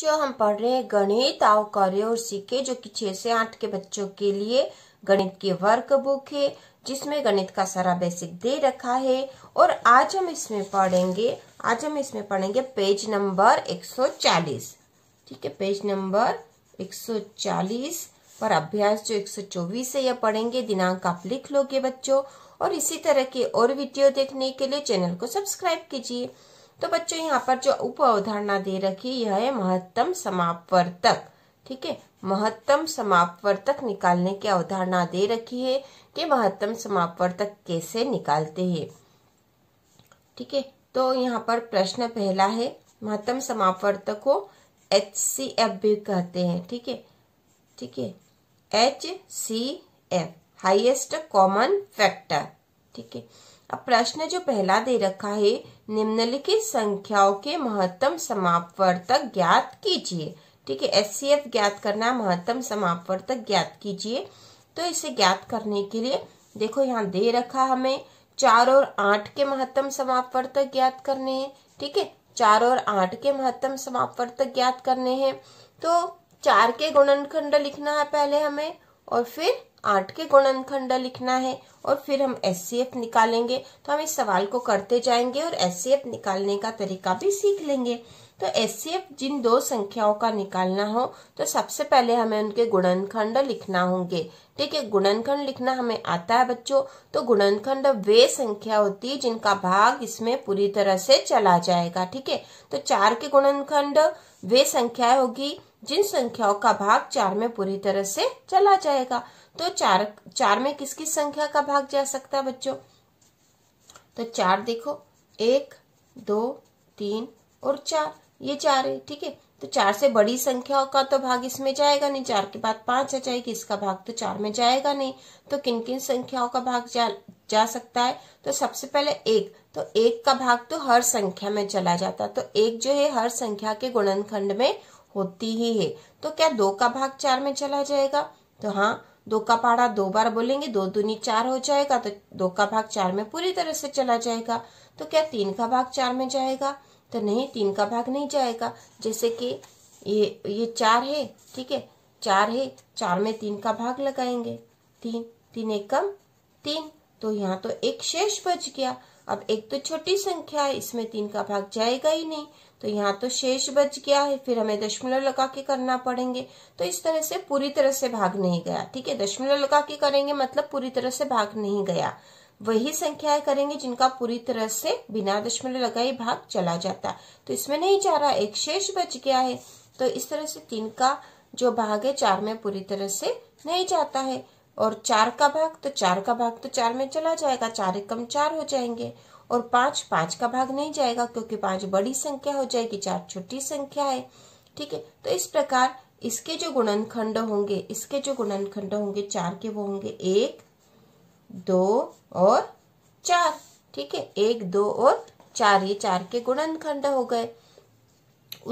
बच्चों हम पढ़ रहे हैं गणित आओ करे और सीखे जो कि छह से आठ के बच्चों के लिए गणित की वर्क बुक है जिसमें गणित का सारा बेसिक दे रखा है और आज हम इसमें पढ़ेंगे आज हम इसमें पढ़ेंगे पेज नंबर 140 ठीक है पेज नंबर 140 पर अभ्यास जो 124 है यह पढ़ेंगे दिनांक आप लिख लोगे बच्चों और इसी तरह के और वीडियो देखने के लिए चैनल को सब्सक्राइब कीजिए तो बच्चों यहाँ पर जो उप अवधारणा दे रखी यह है महत्तम समापवर्तक ठीक है महत्तम समापवर्तक निकालने की अवधारणा दे रखी है कि महत्तम समापवर्तक कैसे निकालते हैं ठीक है तो यहाँ पर प्रश्न पहला है महत्तम समापवर्तक को एच सी एफ भी कहते हैं ठीक है ठीक है H C F highest common factor ठीक है अब प्रश्न जो पहला दे रखा है निम्नलिखित संख्याओं के महत्तम समापवर्तक ज्ञात कीजिए ठीक है एस ज्ञात करना महत्तम समापवर्तक ज्ञात कीजिए तो इसे ज्ञात करने के लिए देखो यहाँ दे रखा हमें चार और आठ के महत्तम समापवर्तक ज्ञात करने हैं ठीक है चार और आठ के महत्तम समापवर्तक ज्ञात करने हैं तो चार के गुणनखंड लिखना है पहले हमें और फिर आठ के गुणनखंड लिखना है और फिर हम एस निकालेंगे तो हम इस सवाल को करते जाएंगे और एस निकालने का तरीका भी सीख लेंगे तो एस जिन दो संख्याओं का निकालना हो तो सबसे पहले हमें उनके गुणनखंड लिखना होंगे ठीक है गुणनखंड लिखना हमें आता है बच्चों तो गुणनखंड वे संख्या होती है जिनका भाग इसमें पूरी तरह से चला जाएगा ठीक है तो चार के गुणनखंड वे संख्या होगी जिन संख्याओं का भाग चार में पूरी तरह से चला जाएगा तो चार चार में किस किस संख्या का भाग जा सकता है बच्चों तो चार देखो एक दो तीन और चार ये चार है ठीक है तो चार से बड़ी संख्याओं का तो भाग इसमें जाएगा नहीं चार के बाद पांच आ जाएगी इसका भाग तो चार में जाएगा नहीं तो किन किन संख्याओं का भाग जा जा सकता है तो सबसे पहले एक तो एक का भाग तो हर संख्या में चला जाता तो एक जो है हर संख्या के गुणनखंड में होती ही है तो क्या दो का भाग चार में चला जाएगा तो हाँ दो का पहाड़ा दो बार बोलेंगे दो दूनी चार हो जाएगा तो दो का भाग चार में पूरी तरह से चला जाएगा तो क्या तीन का भाग चार में जाएगा तो नहीं तीन का भाग नहीं जाएगा जैसे कि ये ये चार है ठीक है चार है चार में तीन का भाग लगाएंगे तीन तीन एक कम तीन तो यहाँ तो एक शेष बच गया अब एक तो छोटी संख्या है इसमें तीन का भाग जाएगा ही नहीं तो यहाँ तो शेष बच गया है फिर हमें दशमलव लगा के करना पड़ेंगे तो इस तरह से पूरी तरह से भाग नहीं गया ठीक है दशमलव लगा के करेंगे मतलब पूरी तरह से भाग नहीं गया वही संख्याएं करेंगे जिनका पूरी तरह से बिना दशमलव लगाए भाग चला जाता तो इसमें नहीं जा रहा एक शेष बच गया है तो इस तरह से तीन का जो भाग है चार में पूरी तरह से नहीं जाता है और चार का भाग तो चार का भाग तो चार में चला जाएगा चार एकम चार हो जाएंगे और पाँच पाँच का भाग नहीं जाएगा क्योंकि पाँच बड़ी संख्या हो जाएगी चार छोटी संख्या है ठीक है तो इस प्रकार इसके जो गुणनखंड होंगे इसके जो गुणनखंड होंगे चार के वो होंगे एक दो और चार ठीक है एक दो और चार ये चार के गुणनखंड हो गए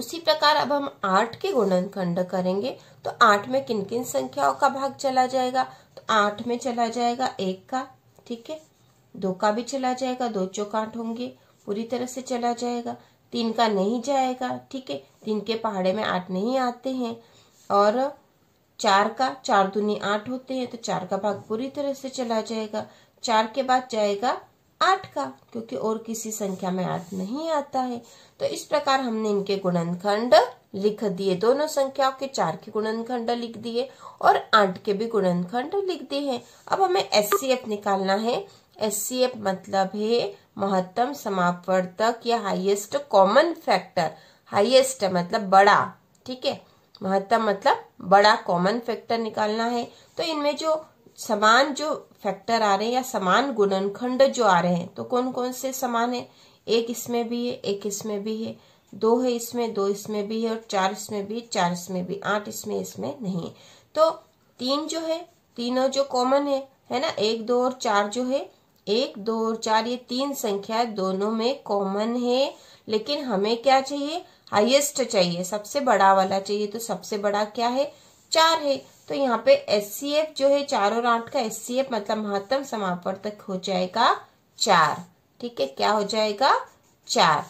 उसी प्रकार अब हम आठ के गुणनखंड करेंगे तो आठ में किन किन संख्याओं का भाग चला जाएगा तो आठ में चला जाएगा एक का ठीक है दो का भी चला जाएगा दो चौकाट होंगे पूरी तरह से चला जाएगा तीन का नहीं जाएगा ठीक है तीन के पहाड़े में आठ नहीं आते हैं और चार का चार दुनी आठ होते हैं तो चार का भाग पूरी तरह से चला जाएगा चार के बाद जाएगा आठ का क्योंकि और किसी संख्या में आठ नहीं आता है तो इस प्रकार हमने इनके गुणनखंड लिख दिए दोनों संख्याओं के चार के गुणनखंड लिख दिए और आठ के भी गुणनखंड लिख दिए हैं अब हमें एस निकालना है एस मतलब है महत्तम समापवर्तक या हाईएस्ट कॉमन फैक्टर हाईएस्ट मतलब बड़ा ठीक है महत्तम मतलब बड़ा कॉमन फैक्टर निकालना है तो इनमें जो समान जो फैक्टर आ रहे हैं या समान गुणनखंड जो आ रहे हैं तो कौन कौन से समान है एक इसमें भी है एक इसमें भी है दो है इसमें दो इसमें भी है और चार इसमें भी चार इसमें भी आठ इसमें इसमें नहीं है तो तीन जो है तीनों जो कॉमन है है ना एक दो और चार जो है एक दो और चार ये तीन संख्या दोनों में कॉमन है लेकिन हमें क्या चाहिए हाईएस्ट चाहिए सबसे बड़ा वाला चाहिए तो सबसे बड़ा क्या है चार है तो यहाँ पे एस जो है चार और आठ का एस मतलब महत्तम तक हो जाएगा चार ठीक है क्या हो जाएगा चार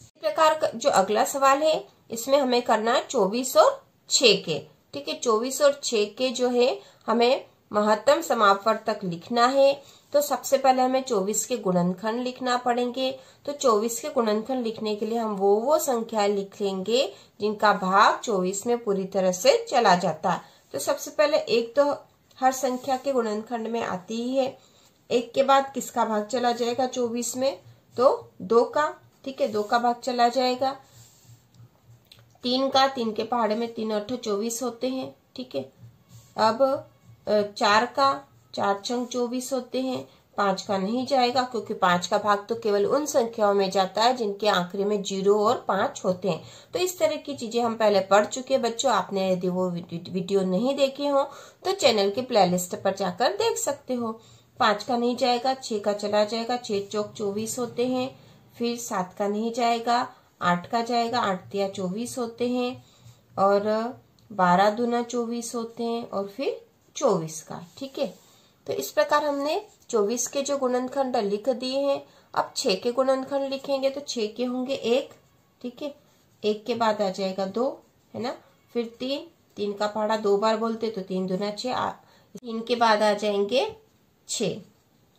इस प्रकार का जो अगला सवाल है इसमें हमें करना है चौबीस और छ के ठीक है चौबीस और छ के जो है हमें महत्तम तक लिखना है तो सबसे पहले हमें 24 के गुणनखंड लिखना पड़ेंगे तो 24 के गुणनखंड लिखने के लिए हम वो वो संख्या लिखेंगे जिनका भाग 24 में पूरी तरह से चला जाता है तो सबसे पहले एक तो हर संख्या के गुणनखंड में आती ही है एक के बाद किसका भाग चला जाएगा 24 में तो दो का ठीक है दो का भाग चला जाएगा तीन का तीन के पहाड़े में तीन अठो चौबीस होते हैं ठीक है अब चार का चार छंग चौबीस होते हैं पांच का नहीं जाएगा क्योंकि पांच का भाग तो केवल उन संख्याओं में जाता है जिनके आखिरी में जीरो और पांच होते हैं तो इस तरह की चीजें हम पहले पढ़ चुके हैं बच्चों आपने यदि वो वीडियो नहीं देखे हो तो चैनल के प्लेलिस्ट पर जाकर देख सकते हो पांच का नहीं जाएगा छह का चला जाएगा छह चौक चौबीस होते हैं फिर सात का नहीं जाएगा आठ का जाएगा आठ तिया चौबीस होते हैं और बारह दुना चौबीस होते हैं और फिर चौबीस का ठीक है तो इस प्रकार हमने 24 के जो गुणनखंड लिख दिए हैं अब 6 के गुणनखंड लिखेंगे तो 6 के होंगे एक ठीक है एक के बाद आ जाएगा दो है ना फिर तीन तीन का पहाड़ा दो बार बोलते तो तीन दुना छ तीन के बाद आ जाएंगे छ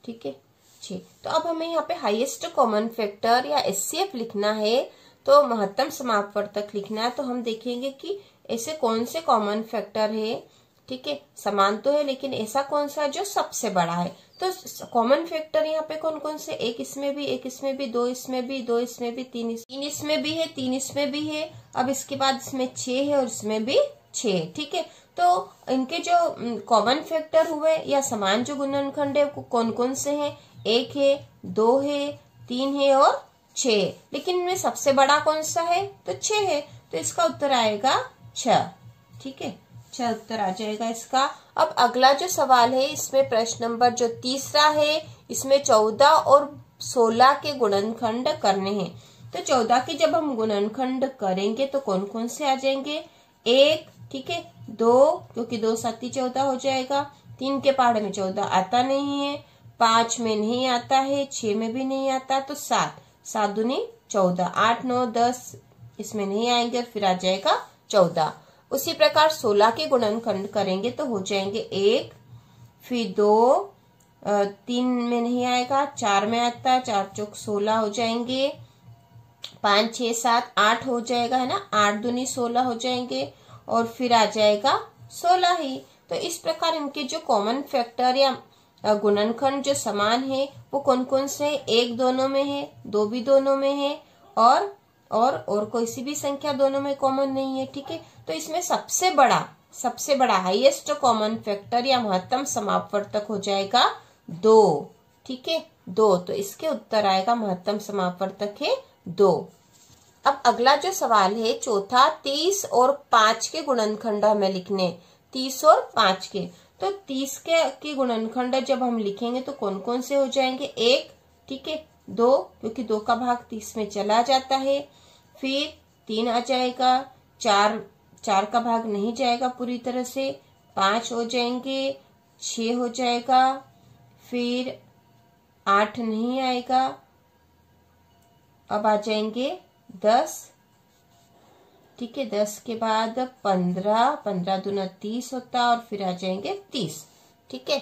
ठीक है छ तो अब हमें यहाँ पे हाईएस्ट कॉमन फैक्टर या एस लिखना है तो महत्तम समापवर्तक लिखना है तो हम देखेंगे कि ऐसे कौन से कॉमन फैक्टर है ठीक है समान तो है लेकिन ऐसा कौन सा है जो सबसे बड़ा है तो कॉमन फैक्टर यहाँ पे कौन कौन से एक इसमें भी एक इसमें भी दो इसमें भी दो इसमें भी तीन इस, तीन इसमें भी है तीन इसमें भी है अब इसके बाद इसमें छ है और इसमें भी छ है ठीक है तो इनके जो कॉमन फैक्टर हुए या समान जो गुणनखंड है वो कौन कौन से है एक है दो है तीन है और छ लेकिन इनमें सबसे बड़ा कौन सा है तो छ है तो इसका उत्तर आएगा छ ठीक है अच्छा उत्तर आ जाएगा इसका अब अगला जो सवाल है इसमें प्रश्न नंबर जो तीसरा है इसमें चौदह और सोलह के गुणनखंड करने हैं तो चौदह के जब हम गुणनखंड करेंगे तो कौन कौन से आ जाएंगे एक ठीक है दो क्योंकि दो सती चौदह हो जाएगा तीन के पहाड़ में चौदह आता नहीं है पांच में नहीं आता है छ में भी नहीं आता तो सात सात दुनी चौदह आठ नौ दस इसमें नहीं आएंगे फिर आ जाएगा चौदह उसी प्रकार सोलह के गुणनखंड करेंगे तो हो जाएंगे एक फिर दो तीन में नहीं आएगा चार में आता है चार चौक सोलह हो जाएंगे पांच छ सात आठ हो जाएगा है ना आठ दूनी सोलह हो जाएंगे और फिर आ जाएगा सोलह ही तो इस प्रकार इनके जो कॉमन फैक्टर या गुणनखंड जो समान है वो कौन कौन से है एक दोनों में है दो भी दोनों में है और और और किसी भी संख्या दोनों में कॉमन नहीं है ठीक है तो इसमें सबसे बड़ा सबसे बड़ा हाईएस्ट कॉमन फैक्टर या महत्तम समापवर्तक हो जाएगा दो ठीक है दो तो इसके उत्तर आएगा महत्तम समापवर्तक है दो अब अगला जो सवाल है चौथा तीस और पांच के गुणनखंड हमें लिखने तीस और पांच के तो तीस के के गुणनखंड जब हम लिखेंगे तो कौन कौन से हो जाएंगे एक ठीक है दो क्योंकि दो का भाग तीस में चला जाता है फिर तीन आ जाएगा चार चार का भाग नहीं जाएगा पूरी तरह से पांच हो जाएंगे छ हो जाएगा फिर आठ नहीं आएगा अब आ जाएंगे दस ठीक है दस के बाद पंद्रह पंद्रह दूना तीस होता और फिर आ जाएंगे तीस ठीक है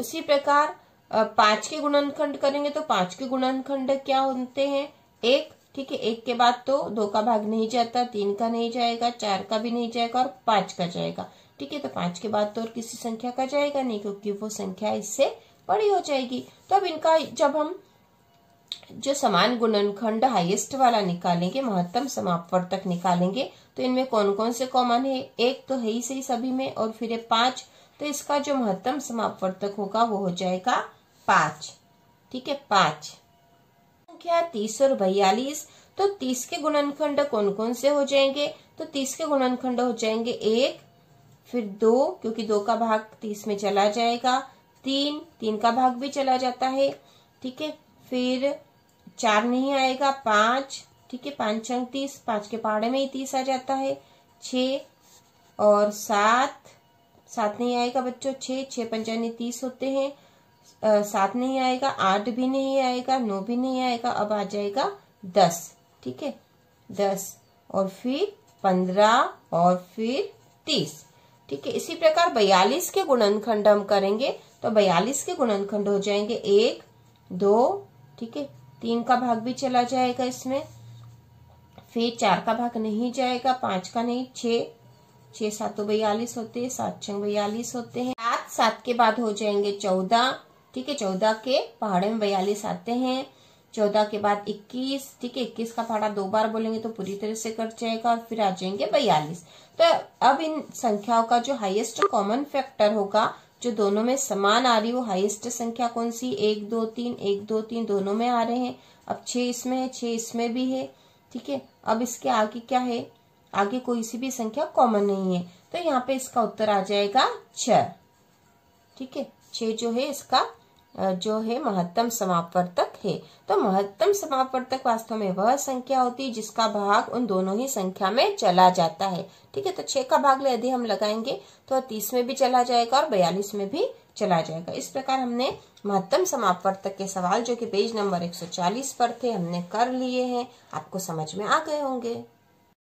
उसी प्रकार पांच के गुणनखंड करेंगे तो पांच के गुणनखंड क्या होते हैं एक ठीक है एक के बाद तो दो का भाग नहीं जाता तीन का नहीं जाएगा चार का भी नहीं जाएगा और पांच का जाएगा ठीक है तो पांच के बाद तो और किसी संख्या का जाएगा नहीं क्योंकि वो संख्या इससे बड़ी हो जाएगी तो अब इनका जब हम जो समान गुणनखंड हाईएस्ट वाला निकालेंगे महत्तम समापवर्तक निकालेंगे तो इनमें कौन कौन से कॉमन है एक तो है ही सही सभी में और फिर पांच तो इसका जो महत्तम समापवर्तक होगा वो हो जाएगा पाँच ठीक है पाँच संख्या तीस और बयालीस तो तीस के गुणनखंड कौन कौन से हो जाएंगे तो तीस के गुणनखंड हो जाएंगे एक फिर दो क्योंकि दो का भाग तीस में चला जाएगा तीन तीन का भाग भी चला जाता है ठीक है फिर चार नहीं आएगा पाँच ठीक है पाँच अंक तीस पाँच के पहाड़े में ही तीस आ जाता है छ और सात सात नहीं आएगा बच्चों छः छः पंचानी तीस होते हैं सात नहीं आएगा आठ भी नहीं आएगा नौ भी नहीं आएगा अब आ जाएगा दस ठीक है दस और फिर पंद्रह और फिर तीस ठीक है इसी प्रकार बयालीस के गुणनखंड हम करेंगे तो बयालीस के गुणनखंड हो जाएंगे एक दो ठीक है तीन का भाग भी चला जाएगा इसमें फिर चार का भाग नहीं जाएगा पांच का नहीं छ छह सातों तो बयालीस होते हैं सात छह बयालीस होते हैं सात सात के बाद हो जाएंगे चौदह ठीक है चौदह के पहाड़े में बयालीस आते हैं चौदह के बाद इक्कीस ठीक है इक्कीस का पहाड़ा दो बार बोलेंगे तो पूरी तरह से कट जाएगा और फिर आ जाएंगे बयालीस तो अब इन संख्याओं का जो हाइएस्ट कॉमन फैक्टर होगा जो दोनों में समान आ रही वो हाइएस्ट संख्या कौन सी एक दो तीन एक दो तीन दोनों में आ रहे हैं अब छह इसमें है छह इसमें भी है ठीक है अब इसके आगे क्या है आगे कोई सी भी संख्या कॉमन नहीं है तो यहाँ पे इसका उत्तर आ जाएगा छ ठीक है छ जो है इसका जो है महत्तम समापवर्तक है तो महत्तम समापवर्तक वास्तव में वह संख्या होती है जिसका भाग उन दोनों ही संख्या में चला जाता है ठीक है तो छह का भाग यदि हम लगाएंगे तो तीस में भी चला जाएगा और बयालीस में भी चला जाएगा इस प्रकार हमने महत्तम समापवर्तक के सवाल जो कि पेज नंबर 140 पर थे हमने कर लिए हैं आपको समझ में आ गए होंगे